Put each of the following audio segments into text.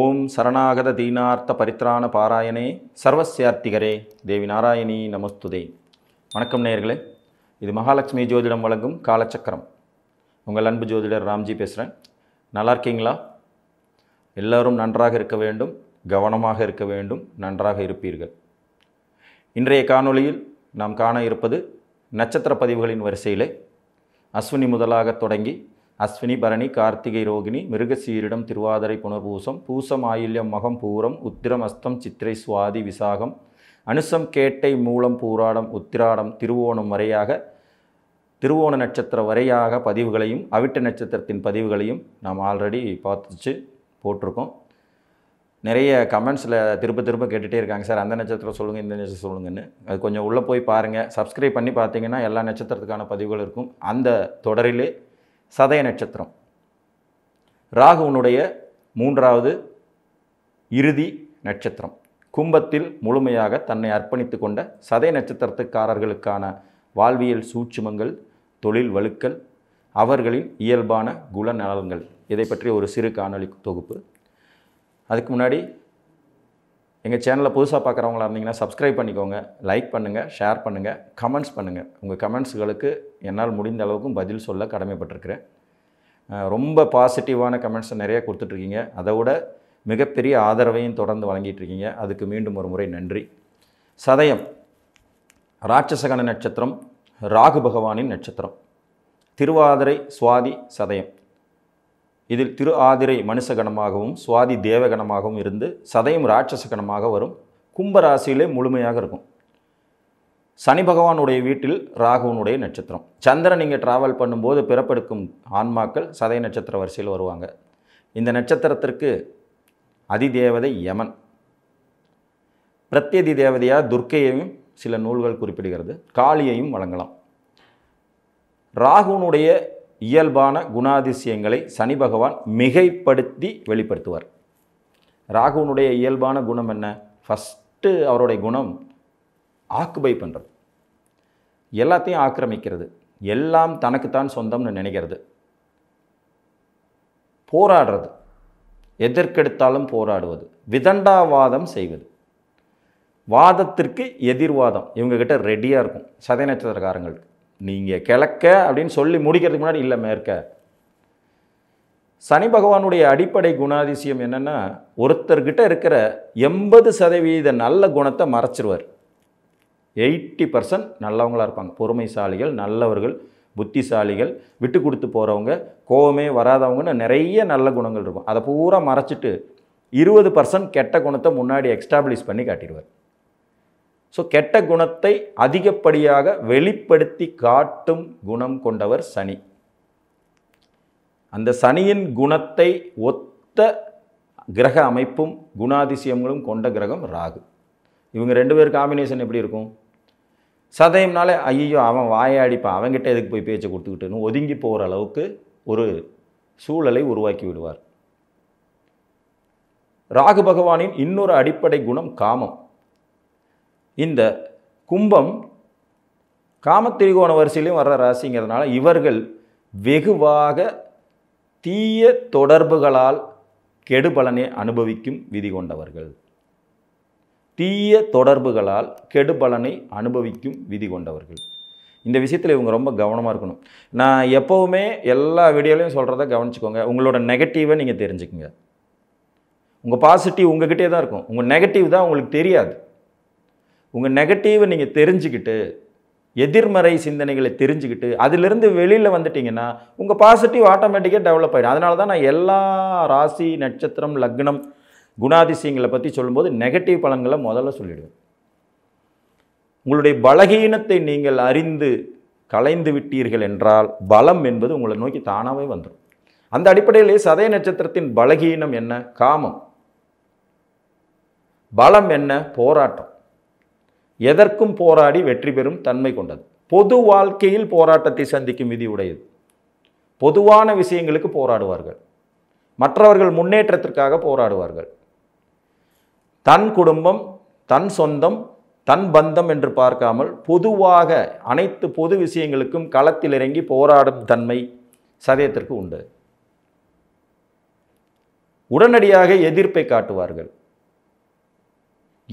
ஓம் சரணாகத தீனார்த்த பரித்ராண பாராயணே சர்வசியார்த்திகரே தேவி நாராயணி நமஸ்துதே வணக்கம் நேயர்களே இது மகாலட்சுமி ஜோதிடம் வழங்கும் காலச்சக்கரம் உங்கள் அன்பு ஜோதிடர் ராம்ஜி பேசுகிறேன் நல்லா இருக்கீங்களா எல்லோரும் நன்றாக இருக்க வேண்டும் கவனமாக இருக்க வேண்டும் நன்றாக இருப்பீர்கள் இன்றைய காணொளியில் நாம் காண இருப்பது நட்சத்திர பதிவுகளின் வரிசையிலே அஸ்வினி முதலாக தொடங்கி அஸ்வினி பரணி கார்த்திகை ரோகிணி மிருகசீரிடம் திருவாதிரை புனர்பூசம் பூசம் ஆயில்யம் மகம் பூரம் உத்திரம் அஸ்தம் சித்திரை சுவாதி விசாகம் அனுசம் கேட்டை மூலம் பூராடம் உத்திராடம் திருவோணம் வரையாக திருவோண நட்சத்திர வரையாக பதிவுகளையும் அவிட்ட நட்சத்திரத்தின் பதிவுகளையும் நாம் ஆல்ரெடி பார்த்துச்சு போட்டிருக்கோம் நிறைய கமெண்ட்ஸில் திருப்ப திரும்ப கேட்டுகிட்டே இருக்காங்க சார் அந்த நட்சத்திரம் சொல்லுங்கள் இந்த நட்சத்திரம் சொல்லுங்கன்னு அது கொஞ்சம் உள்ளே போய் பாருங்கள் சப்ஸ்கிரைப் பண்ணி பார்த்தீங்கன்னா எல்லா நட்சத்திரத்துக்கான பதிவுகள் இருக்கும் அந்த தொடரிலே சதய நட்சத்திரம் ராகுவனுடைய மூன்றாவது இறுதி நட்சத்திரம் கும்பத்தில் முழுமையாக தன்னை அர்ப்பணித்து கொண்ட சதய நட்சத்திரத்துக்காரர்களுக்கான வாழ்வியல் சூட்சுமங்கள் தொழில் வலுக்கள் அவர்களின் இயல்பான குலநலன்கள் இதை பற்றி ஒரு சிறு காணொலி தொகுப்பு அதுக்கு முன்னாடி எங்கள் சேனலை புதுசாக பார்க்குறவங்களா இருந்தீங்கன்னா சப்ஸ்கிரைப் பண்ணிக்கோங்க லைக் பண்ணுங்கள் ஷேர் பண்ணுங்கள் கமெண்ட்ஸ் பண்ணுங்கள் உங்கள் கமெண்ட்ஸுகளுக்கு என்னால் முடிந்த அளவுக்கும் பதில் சொல்ல கடமைப்பட்டிருக்கிறேன் ரொம்ப பாசிட்டிவான கமெண்ட்ஸை நிறைய கொடுத்துட்ருக்கீங்க அதை விட மிகப்பெரிய ஆதரவையும் தொடர்ந்து வழங்கிட்டுருக்கீங்க அதுக்கு மீண்டும் ஒரு முறை நன்றி சதயம் ராட்சசகன நட்சத்திரம் ராகு பகவானின் நட்சத்திரம் திருவாதிரை சுவாதி சதயம் இதில் திரு ஆதிரை மனுஷகணமாகவும் சுவாதி தேவகணமாகவும் இருந்து சதயம் ராட்சசகணமாக வரும் கும்பராசியிலே முழுமையாக இருக்கும் சனி பகவானுடைய வீட்டில் ராகுவனுடைய நட்சத்திரம் சந்திரன் நீங்கள் ட்ராவல் பண்ணும்போது பிறப்பெடுக்கும் ஆன்மாக்கள் சதய நட்சத்திர வரிசையில் வருவாங்க இந்த நட்சத்திரத்திற்கு அதிதேவதை யமன் பிரத்யதி தேவதையாக துர்க்கையையும் சில நூல்கள் குறிப்பிடுகிறது காளியையும் வழங்கலாம் ராகுனுடைய இயல்பான குணாதிசயங்களை சனி பகவான் மிகைப்படுத்தி வெளிப்படுத்துவார் ராகுனுடைய இயல்பான குணம் என்ன ஃபஸ்ட்டு அவருடைய குணம் ஆக்குபை பண்ணுறது எல்லாத்தையும் ஆக்கிரமிக்கிறது எல்லாம் தனக்குத்தான் சொந்தம்னு நினைக்கிறது போராடுறது எதற்கெடுத்தாலும் போராடுவது விதண்டாவாதம் செய்வது வாதத்திற்கு எதிர்வாதம் இவங்கக்கிட்ட ரெடியாக இருக்கும் சதய நட்சத்திரக்காரங்களுக்கு நீங்கள் கிழக்க அப்படின்னு சொல்லி முடிக்கிறதுக்கு முன்னாடி இல்லை மேற்க சனி பகவானுடைய அடிப்படை குணாதிசயம் என்னென்னா ஒருத்தர்கிட்ட இருக்கிற எண்பது சதவீத நல்ல குணத்தை மறைச்சிருவார் எயிட்டி பர்சன்ட் நல்லவங்களாக இருப்பாங்க பொறுமைசாலிகள் நல்லவர்கள் புத்திசாலிகள் விட்டு கொடுத்து போகிறவங்க கோவமே வராதவங்கன்னு நிறைய நல்ல குணங்கள் இருக்கும் அதை பூரா மறைச்சிட்டு இருபது பர்சன்ட் கெட்ட குணத்தை முன்னாடி எக்ஸ்டாப்ளிஷ் பண்ணி காட்டிடுவார் ஸோ கெட்ட குணத்தை அதிகப்படியாக வெளிப்படுத்தி காட்டும் குணம் கொண்டவர் சனி அந்த சனியின் குணத்தை ஒத்த கிரக அமைப்பும் குணாதிசயங்களும் கொண்ட கிரகம் ராகு இவங்க ரெண்டு பேர் காம்பினேஷன் எப்படி இருக்கும் சதயம்னாலே ஐயோ அவன் வாயை அடிப்பான் எதுக்கு போய் பேச்சை கொடுத்துக்கிட்டுன்னு ஒதுங்கி போகிற அளவுக்கு ஒரு சூழலை உருவாக்கி விடுவார் ராகு பகவானின் இன்னொரு அடிப்படை குணம் காமம் இந்த கும்பம் காமத்திரிகோண வரிசையிலையும் வர்ற ராசிங்கிறதுனால இவர்கள் வெகுவாக தீய தொடர்புகளால் கெடுபலனை அனுபவிக்கும் விதி கொண்டவர்கள் தீய தொடர்புகளால் கெடுபலனை அனுபவிக்கும் விதி கொண்டவர்கள் இந்த விஷயத்தில் இவங்க ரொம்ப கவனமாக இருக்கணும் நான் எப்போவுமே எல்லா வீடியோலையும் சொல்கிறத கவனிச்சுக்கோங்க உங்களோட நெகட்டிவை நீங்கள் தெரிஞ்சுக்கோங்க உங்கள் பாசிட்டிவ் உங்ககிட்டே தான் இருக்கும் உங்கள் நெகட்டிவ் தான் உங்களுக்கு தெரியாது உங்கள் நெகட்டிவை நீங்கள் தெரிஞ்சுக்கிட்டு எதிர்மறை சிந்தனைகளை தெரிஞ்சுக்கிட்டு அதிலிருந்து வெளியில் வந்துட்டிங்கன்னா உங்கள் பாசிட்டிவ் ஆட்டோமேட்டிக்காக டெவலப் ஆகிடும் அதனால தான் நான் எல்லா ராசி நட்சத்திரம் லக்னம் குணாதிசயங்களை பற்றி சொல்லும்போது நெகட்டிவ் பலன்களை முதல்ல சொல்லிவிடுவேன் உங்களுடைய பலகீனத்தை நீங்கள் அறிந்து கலைந்து விட்டீர்கள் என்றால் பலம் என்பது உங்களை நோக்கி தானாகவே வந்துடும் அந்த அடிப்படையிலே சதய நட்சத்திரத்தின் பலகீனம் என்ன காமம் பலம் என்ன போராட்டம் எதற்கும் போராடி வெற்றி பெறும் தன்மை கொண்டது பொது வாழ்க்கையில் போராட்டத்தை சந்திக்கும் விதி உடையது பொதுவான விஷயங்களுக்கு போராடுவார்கள் மற்றவர்கள் முன்னேற்றத்திற்காக போராடுவார்கள் தன் குடும்பம் தன் சொந்தம் தன் பந்தம் என்று பார்க்காமல் பொதுவாக அனைத்து பொது விஷயங்களுக்கும் களத்தில் இறங்கி போராடும் தன்மை சதயத்திற்கு உண்டு உடனடியாக எதிர்ப்பை காட்டுவார்கள்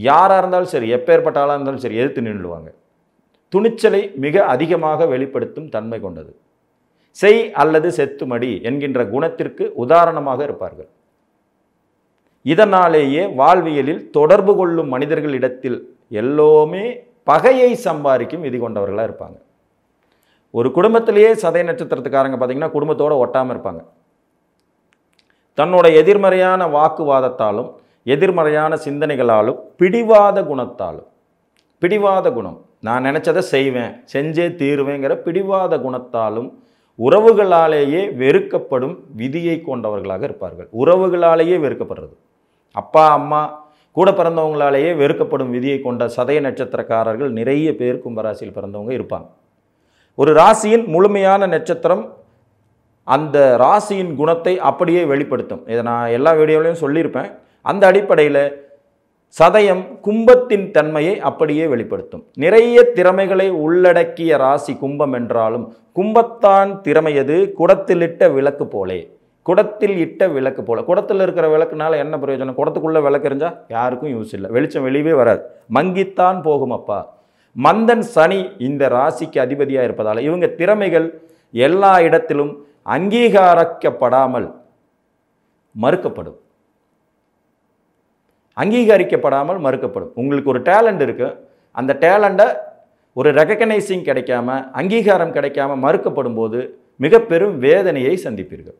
யாராக இருந்தாலும் சரி எப்பேற்பட்ட ஆளாக இருந்தாலும் சரி எதிர்த்து நின்றுடுவாங்க துணிச்சலை மிக அதிகமாக வெளிப்படுத்தும் தன்மை கொண்டது செய் அல்லது செத்துமடி என்கின்ற குணத்திற்கு உதாரணமாக இருப்பார்கள் இதனாலேயே வாழ்வியலில் தொடர்பு கொள்ளும் மனிதர்களிடத்தில் எல்லோமே பகையை சம்பாதிக்கும் விதி கொண்டவர்களாக இருப்பாங்க ஒரு குடும்பத்திலேயே சதை நட்சத்திரத்துக்காரங்க பார்த்தீங்கன்னா குடும்பத்தோடு ஒட்டாமல் இருப்பாங்க தன்னோட எதிர்மறையான வாக்குவாதத்தாலும் எதிர்மறையான சிந்தனைகளாலும் பிடிவாத குணத்தாலும் பிடிவாத குணம் நான் நினச்சதை செய்வேன் செஞ்சே தீருவேங்கிற பிடிவாத குணத்தாலும் உறவுகளாலேயே வெறுக்கப்படும் விதியை கொண்டவர்களாக இருப்பார்கள் உறவுகளாலேயே வெறுக்கப்படுறது அப்பா அம்மா கூட பிறந்தவங்களாலேயே வெறுக்கப்படும் விதியை கொண்ட சதய நட்சத்திரக்காரர்கள் நிறைய பேர் கும்பராசியில் பிறந்தவங்க இருப்பாங்க ஒரு ராசியின் முழுமையான நட்சத்திரம் அந்த ராசியின் குணத்தை அப்படியே வெளிப்படுத்தும் இதை நான் எல்லா வீடியோலையும் சொல்லியிருப்பேன் அந்த அடிப்படையில் சதயம் கும்பத்தின் தன்மையை அப்படியே வெளிப்படுத்தும் நிறைய திறமைகளை உள்ளடக்கிய ராசி கும்பம் என்றாலும் கும்பத்தான் திறமையது குடத்திலிட்ட விளக்கு போலே குடத்தில் இட்ட விளக்கு போல குடத்தில் இருக்கிற விளக்குனால என்ன பிரயோஜனம் குடத்துக்குள்ளே விளக்கு இருந்தால் யாருக்கும் யூஸ் இல்லை வெளிச்சம் வெளியவே வராது மங்கித்தான் போகும் அப்பா மந்தன் சனி இந்த ராசிக்கு அதிபதியாக இருப்பதால் இவங்க திறமைகள் எல்லா இடத்திலும் அங்கீகாரிக்கப்படாமல் மறுக்கப்படும் அங்கீகரிக்கப்படாமல் மறுக்கப்படும் உங்களுக்கு ஒரு டேலண்ட் இருக்குது அந்த டேலண்ட்டை ஒரு ரெகக்னைசிங் கிடைக்காம அங்கீகாரம் கிடைக்காம மறுக்கப்படும் போது மிக பெரும் வேதனையை சந்திப்பீர்கள்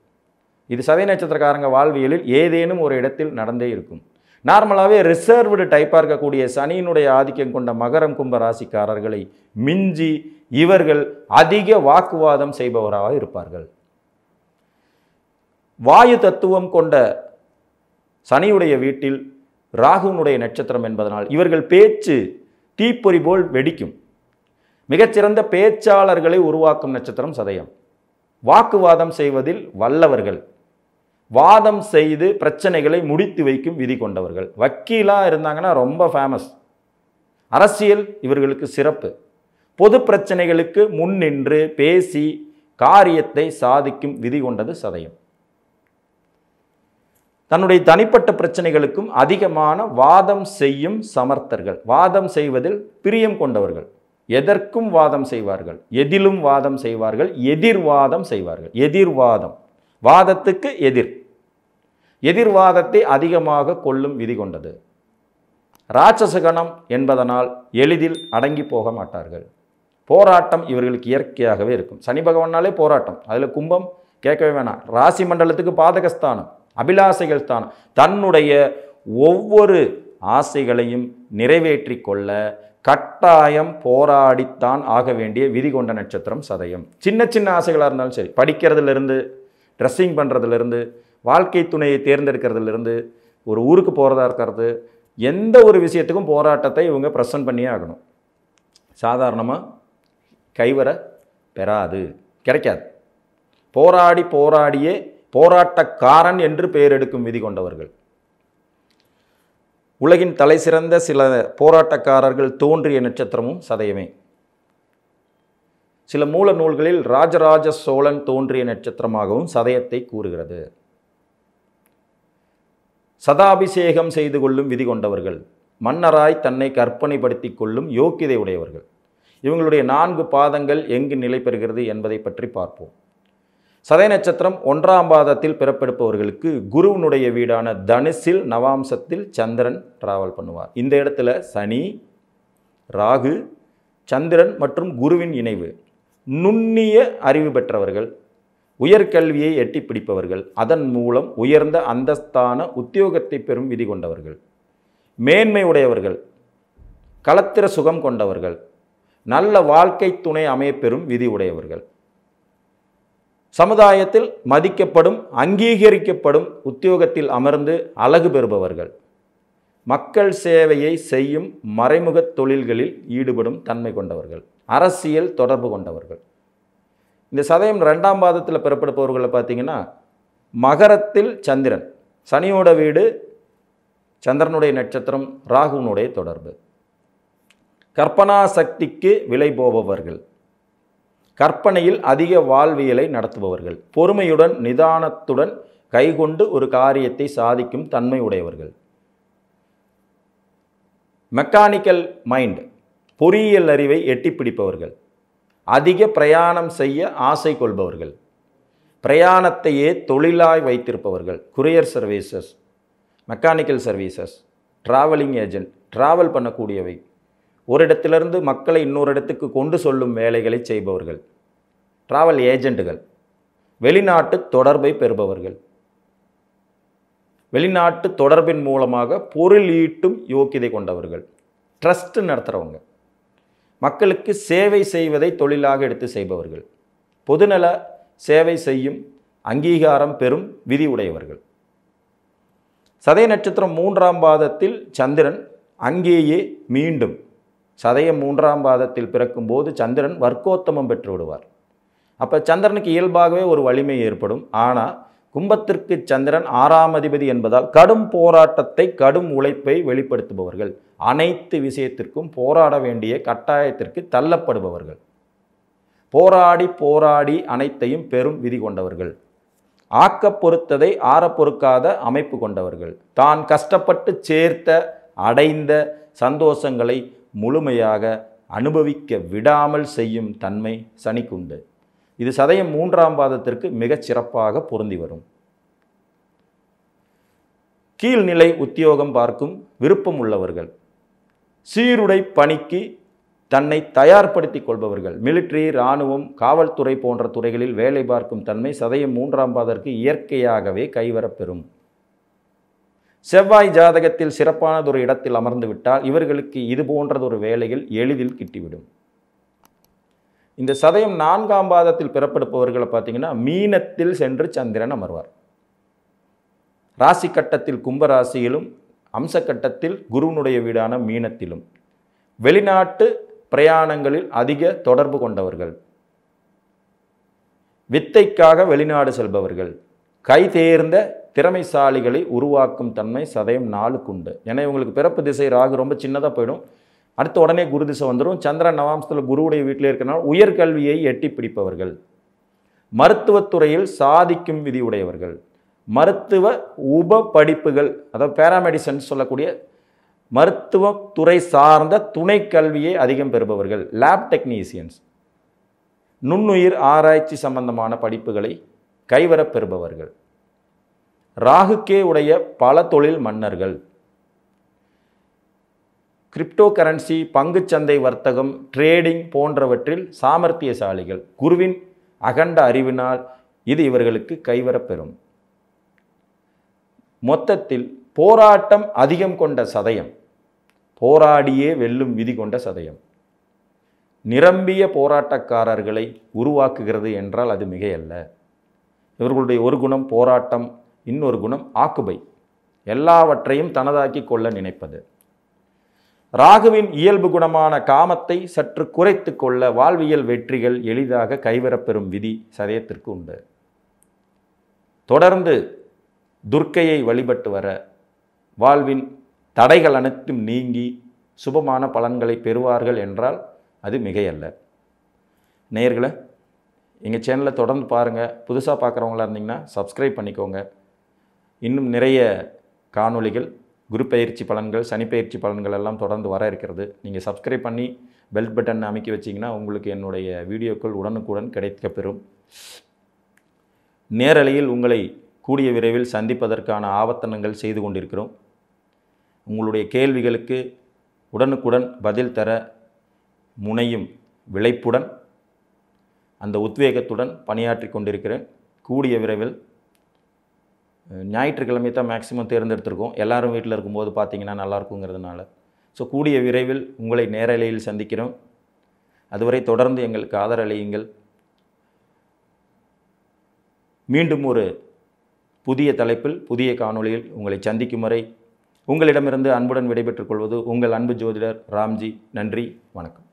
இது சதை நட்சத்திரக்காரங்க வாழ்வியலில் ஏதேனும் ஒரு இடத்தில் நடந்தே இருக்கும் நார்மலாகவே ரிசர்வ்டு டைப்பாக இருக்கக்கூடிய சனியினுடைய ஆதிக்கம் கொண்ட மகரம் கும்ப ராசிக்காரர்களை மிஞ்சி இவர்கள் அதிக வாக்குவாதம் செய்பவராக இருப்பார்கள் வாயு தத்துவம் கொண்ட சனியுடைய வீட்டில் ராகுனுடைய நட்சத்திரம் என்பதனால் இவர்கள் பேச்சு தீப்பொறி போல் வெடிக்கும் மிகச்சிறந்த பேச்சாளர்களை உருவாக்கும் நட்சத்திரம் சதயம் வாக்குவாதம் செய்வதில் வல்லவர்கள் வாதம் செய்து பிரச்சனைகளை முடித்து வைக்கும் விதி கொண்டவர்கள் வக்கீலாக இருந்தாங்கன்னா ரொம்ப ஃபேமஸ் அரசியல் இவர்களுக்கு சிறப்பு பொது பிரச்சனைகளுக்கு முன்னின்று பேசி காரியத்தை சாதிக்கும் விதி கொண்டது சதயம் தன்னுடைய தனிப்பட்ட பிரச்சனைகளுக்கும் அதிகமான வாதம் செய்யும் சமர்த்தர்கள் வாதம் செய்வதில் பிரியம் கொண்டவர்கள் எதற்கும் வாதம் செய்வார்கள் எதிலும் வாதம் செய்வார்கள் எதிர்வாதம் செய்வார்கள் எதிர்வாதம் வாதத்துக்கு எதிர் எதிர்வாதத்தை அதிகமாக கொள்ளும் விதி கொண்டது ராட்சசகணம் என்பதனால் எளிதில் அடங்கி போக மாட்டார்கள் போராட்டம் இவர்களுக்கு இயற்கையாகவே இருக்கும் சனி பகவானாலே போராட்டம் அதில் கும்பம் கேட்கவே வேணாம் ராசி மண்டலத்துக்கு பாதகஸ்தானம் அபிலாசைகள் தான் தன்னுடைய ஒவ்வொரு ஆசைகளையும் நிறைவேற்றி கொள்ள கட்டாயம் போராடித்தான் ஆக வேண்டிய விதி கொண்ட நட்சத்திரம் சதயம் சின்ன சின்ன ஆசைகளாக இருந்தாலும் சரி படிக்கிறதுலேருந்து ட்ரெஸ்ஸிங் பண்ணுறதுலேருந்து வாழ்க்கை துணையை தேர்ந்தெடுக்கிறதுலேருந்து ஒரு ஊருக்கு போகிறதா இருக்கிறது எந்த ஒரு விஷயத்துக்கும் போராட்டத்தை இவங்க ப்ரெசன்ட் பண்ணியே ஆகணும் சாதாரணமாக கைவர பெறாது கிடைக்காது போராடி போராடியே போராட்டக்காரன் என்று பெயர் எடுக்கும் விதி கொண்டவர்கள் உலகின் தலைசிறந்த சில போராட்டக்காரர்கள் தோன்றிய நட்சத்திரமும் சதயமே சில மூல நூல்களில் ராஜராஜ சோழன் தோன்றிய நட்சத்திரமாகவும் சதயத்தை கூறுகிறது சதாபிஷேகம் செய்து கொள்ளும் விதி கொண்டவர்கள் மன்னராய் தன்னை கற்பனைப்படுத்தி கொள்ளும் யோக்கியதை உடையவர்கள் இவங்களுடைய நான்கு பாதங்கள் எங்கு நிலை பெறுகிறது என்பதை பற்றி பார்ப்போம் சதய நட்சத்திரம் ஒன்றாம் பாதத்தில் பிறப்பெடுப்பவர்களுக்கு குருவனுடைய வீடான தனுசில் நவாம்சத்தில் சந்திரன் டிராவல் பண்ணுவார் இந்த இடத்துல சனி ராகு சந்திரன் மற்றும் குருவின் இணைவு நுண்ணிய அறிவு பெற்றவர்கள் உயர்கல்வியை எட்டி பிடிப்பவர்கள் அதன் மூலம் உயர்ந்த அந்தஸ்தான உத்தியோகத்தை பெறும் விதி கொண்டவர்கள் மேன்மை உடையவர்கள் களத்திர சுகம் கொண்டவர்கள் நல்ல வாழ்க்கை துணை அமையப்பெறும் விதி உடையவர்கள் சமுதாயத்தில் மதிக்கப்படும் அங்கீகரிக்கப்படும் உத்தியோகத்தில் அமர்ந்து அழகு பெறுபவர்கள் மக்கள் சேவையை செய்யும் மறைமுக தொழில்களில் ஈடுபடும் தன்மை கொண்டவர்கள் அரசியல் தொடர்பு கொண்டவர்கள் இந்த சதயம் ரெண்டாம் பாதத்தில் பெறப்படுபவர்களை பார்த்தீங்கன்னா மகரத்தில் சந்திரன் சனியோட வீடு சந்திரனுடைய நட்சத்திரம் ராகுனுடைய தொடர்பு கற்பனா சக்திக்கு விலை போபவர்கள் கற்பனையில் அதிக வாழ்வியலை நடத்துபவர்கள் பொறுமையுடன் நிதானத்துடன் கைகொண்டு ஒரு காரியத்தை சாதிக்கும் தன்மை உடையவர்கள் மெக்கானிக்கல் மைண்ட் பொறியியல் அறிவை எட்டிப்பிடிப்பவர்கள் அதிக பிரயாணம் செய்ய ஆசை கொள்பவர்கள் பிரயாணத்தையே தொழிலாய் வைத்திருப்பவர்கள் courier services mechanical services travelling agent travel பண்ணக்கூடியவை ஒரு இடத்திலிருந்து மக்களை இன்னொரு இடத்துக்கு கொண்டு சொல்லும் வேலைகளை செய்பவர்கள் டிராவல் ஏஜெண்ட்டுகள் வெளிநாட்டு தொடர்பை பெறுபவர்கள் வெளிநாட்டு தொடர்பின் மூலமாக பொருள் ஈட்டும் யோக்கியதை கொண்டவர்கள் ட்ரஸ்ட்டு நடத்துகிறவங்க மக்களுக்கு சேவை செய்வதை தொழிலாக எடுத்து செய்பவர்கள் பொதுநல சேவை செய்யும் அங்கீகாரம் பெறும் விதி உடையவர்கள் சதய நட்சத்திரம் மூன்றாம் பாதத்தில் சந்திரன் அங்கேயே மீண்டும் சதயம் மூன்றாம் பாதத்தில் பிறக்கும்போது சந்திரன் வர்க்கோத்தமம் பெற்று விடுவார் அப்போ சந்திரனுக்கு இயல்பாகவே ஒரு வலிமை ஏற்படும் ஆனால் கும்பத்திற்கு சந்திரன் ஆறாம் அதிபதி என்பதால் கடும் போராட்டத்தை கடும் உழைப்பை வெளிப்படுத்துபவர்கள் அனைத்து விஷயத்திற்கும் போராட வேண்டிய கட்டாயத்திற்கு தள்ளப்படுபவர்கள் போராடி போராடி அனைத்தையும் பெரும் விதி கொண்டவர்கள் ஆக்க பொறுத்ததை ஆற பொறுக்காத அமைப்பு கொண்டவர்கள் தான் கஷ்டப்பட்டு சேர்த்த அடைந்த சந்தோஷங்களை முழுமையாக அனுபவிக்க விடாமல் செய்யும் தன்மை சனிக்குண்டு இது சதயம் மூன்றாம் பாதத்திற்கு மிகச் சிறப்பாக பொருந்தி வரும் கீழ்நிலை உத்தியோகம் பார்க்கும் விருப்பம் உள்ளவர்கள் சீருடை பணிக்கு தன்னை தயார்படுத்தி கொள்பவர்கள் மிலிட்ரி இராணுவம் காவல்துறை போன்ற துறைகளில் வேலை பார்க்கும் தன்மை சதயம் மூன்றாம் பாதற்கு இயற்கையாகவே கைவரப்பெறும் செவ்வாய் ஜாதகத்தில் சிறப்பானதொரு இடத்தில் அமர்ந்து விட்டால் இவர்களுக்கு இது போன்றதொரு வேலையில் எளிதில் கிட்டிவிடும் இந்த சதயம் நான்காம் பாதத்தில் பிறப்பெடுப்பவர்களை பார்த்தீங்கன்னா மீனத்தில் சென்று சந்திரன் அமர்வார் ராசி கட்டத்தில் கும்பராசியிலும் அம்ச கட்டத்தில் குருவனுடைய வீடான மீனத்திலும் வெளிநாட்டு பிரயாணங்களில் அதிக தொடர்பு கொண்டவர்கள் வித்தைக்காக வெளிநாடு செல்பவர்கள் கை தேர்ந்த திறமைசாலிகளை உருவாக்கும் தன்மை சதயம் நாளுக்கு உண்டு ஏன்னா இவங்களுக்கு பிறப்பு திசை ராகு ரொம்ப சின்னதாக போயிடும் அடுத்த உடனே குரு திசை வந்துடும் சந்திர நவாம்சத்தில் குருவுடைய வீட்டில் இருக்கனால் உயர்கல்வியை எட்டி பிடிப்பவர்கள் மருத்துவத்துறையில் சாதிக்கும் விதி உடையவர்கள் மருத்துவ உப படிப்புகள் அதாவது பேராமெடிசன் சொல்லக்கூடிய மருத்துவத்துறை சார்ந்த துணை கல்வியை அதிகம் பெறுபவர்கள் லேப் டெக்னீசியன்ஸ் நுண்ணுயிர் ஆராய்ச்சி சம்பந்தமான படிப்புகளை கைவரப் பெறுபவர்கள் ராகுக்கே உடைய பல தொழில் மன்னர்கள் கிரிப்டோ கரன்சி பங்குச்சந்தை வர்த்தகம் ட்ரேடிங் போன்றவற்றில் சாமர்த்தியசாலிகள் குருவின் அகண்ட அறிவினால் இது இவர்களுக்கு கைவரப்பெறும் மொத்தத்தில் போராட்டம் அதிகம் கொண்ட சதயம் போராடியே வெல்லும் விதி கொண்ட சதயம் நிரம்பிய போராட்டக்காரர்களை உருவாக்குகிறது என்றால் அது மிகையல்ல இவர்களுடைய ஒரு குணம் போராட்டம் இன்னொரு குணம் ஆக்குபை எல்லாவற்றையும் தனதாக்கி கொள்ள நினைப்பது ராகுவின் இயல்பு குணமான காமத்தை சற்று குறைத்து கொள்ள வாழ்வியல் வெற்றிகள் எளிதாக கைவரப்பெறும் விதி சதயத்திற்கு உண்டு தொடர்ந்து துர்க்கையை வழிபட்டு வர வாழ்வின் தடைகள் அனைத்தும் நீங்கி சுபமான பலன்களை பெறுவார்கள் என்றால் அது மிகையல்ல நேர்களை எங்கள் சேனலை தொடர்ந்து பாருங்கள் புதுசாக பார்க்குறவங்களா இருந்தீங்கன்னா சப்ஸ்கிரைப் பண்ணிக்கோங்க இன்னும் நிறைய காணொளிகள் குரு பயிற்சி பலன்கள் சனி பயிற்சி பலன்கள் எல்லாம் தொடர்ந்து வர இருக்கிறது நீங்கள் சப்ஸ்கிரைப் பண்ணி பெல் பட்டன் அமைக்க வச்சிங்கன்னா உங்களுக்கு என்னுடைய வீடியோக்கள் உடனுக்குடன் கிடைக்கப்பெறும் நேரலையில் உங்களை கூடிய விரைவில் சந்திப்பதற்கான ஆவர்த்தனங்கள் செய்து கொண்டிருக்கிறோம் உங்களுடைய கேள்விகளுக்கு உடனுக்குடன் பதில் தர முனையும் விளைப்புடன் அந்த உத்வேகத்துடன் பணியாற்றி கொண்டிருக்கிறேன் கூடிய விரைவில் ஞாயிற்றுக்கிழமை தான் மேக்ஸிமம் தேர்ந்தெடுத்திருக்கோம் எல்லோரும் வீட்டில் இருக்கும்போது பார்த்திங்கன்னா நல்லாயிருக்குங்கிறதுனால ஸோ கூடிய விரைவில் உங்களை நேரலையில் சந்திக்கிறோம் அதுவரை தொடர்ந்து எங்களுக்கு ஆதரவளியுங்கள் மீண்டும் ஒரு புதிய தலைப்பில் புதிய காணொளியில் உங்களை சந்திக்கும் வரை உங்களிடமிருந்து அன்புடன் விடைபெற்றுக் கொள்வது உங்கள் அன்பு ஜோதிடர் ராம்ஜி நன்றி வணக்கம்